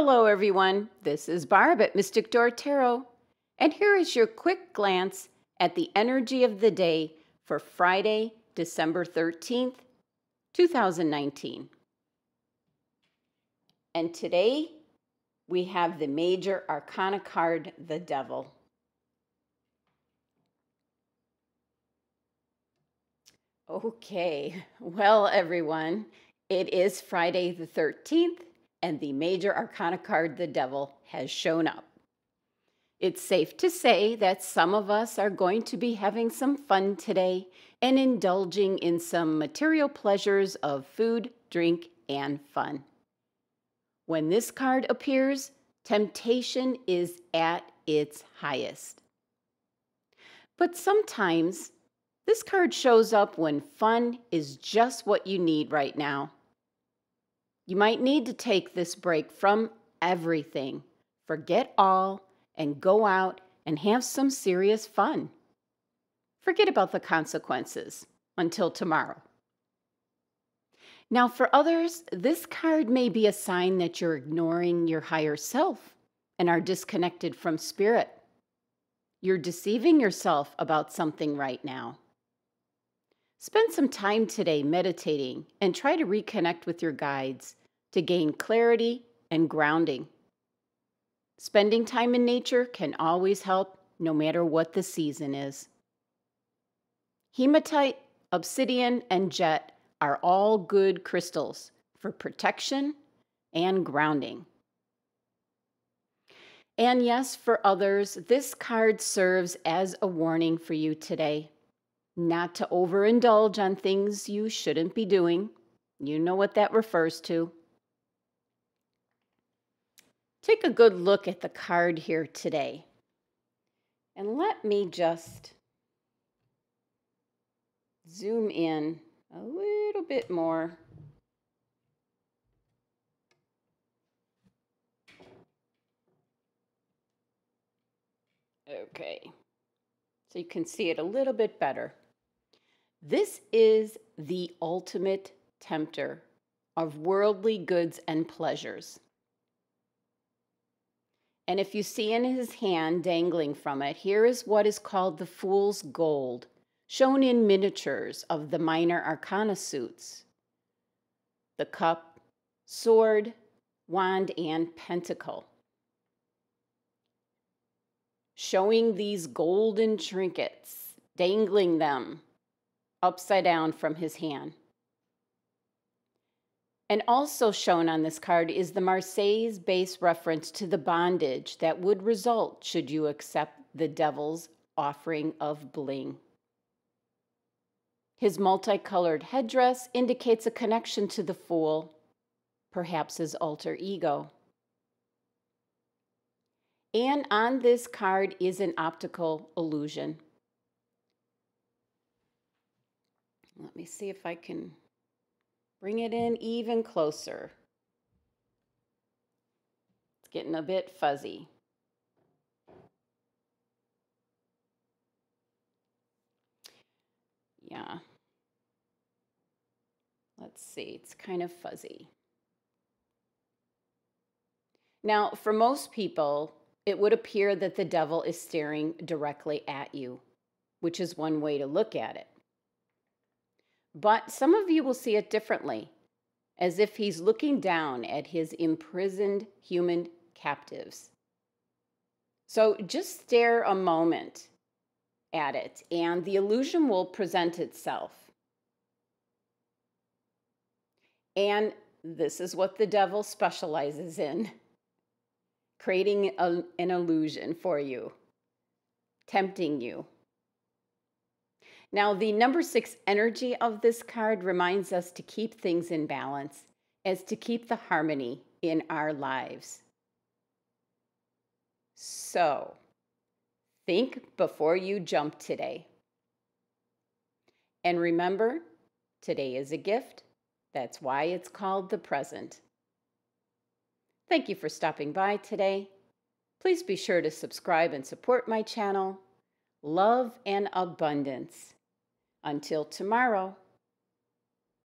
Hello, everyone. This is Barb at Mystic Door Tarot, and here is your quick glance at the energy of the day for Friday, December 13th, 2019. And today we have the major arcana card, the Devil. Okay, well, everyone, it is Friday the 13th and the major arcana card, the devil, has shown up. It's safe to say that some of us are going to be having some fun today and indulging in some material pleasures of food, drink, and fun. When this card appears, temptation is at its highest. But sometimes this card shows up when fun is just what you need right now you might need to take this break from everything, forget all, and go out and have some serious fun. Forget about the consequences until tomorrow. Now, for others, this card may be a sign that you're ignoring your higher self and are disconnected from spirit. You're deceiving yourself about something right now. Spend some time today meditating and try to reconnect with your guides to gain clarity and grounding. Spending time in nature can always help, no matter what the season is. Hematite, obsidian, and jet are all good crystals for protection and grounding. And yes, for others, this card serves as a warning for you today not to overindulge on things you shouldn't be doing. You know what that refers to take a good look at the card here today. And let me just zoom in a little bit more. Okay, so you can see it a little bit better. This is the ultimate tempter of worldly goods and pleasures. And if you see in his hand dangling from it, here is what is called the fool's gold, shown in miniatures of the minor arcana suits the cup, sword, wand, and pentacle. Showing these golden trinkets, dangling them upside down from his hand. And also shown on this card is the Marseilles base reference to the bondage that would result should you accept the devil's offering of bling. His multicolored headdress indicates a connection to the fool, perhaps his alter ego. And on this card is an optical illusion. Let me see if I can Bring it in even closer. It's getting a bit fuzzy. Yeah. Let's see, it's kind of fuzzy. Now, for most people, it would appear that the devil is staring directly at you, which is one way to look at it. But some of you will see it differently, as if he's looking down at his imprisoned human captives. So just stare a moment at it, and the illusion will present itself. And this is what the devil specializes in creating a, an illusion for you, tempting you. Now, the number six energy of this card reminds us to keep things in balance as to keep the harmony in our lives. So, think before you jump today. And remember, today is a gift. That's why it's called the present. Thank you for stopping by today. Please be sure to subscribe and support my channel. Love and abundance. Until tomorrow.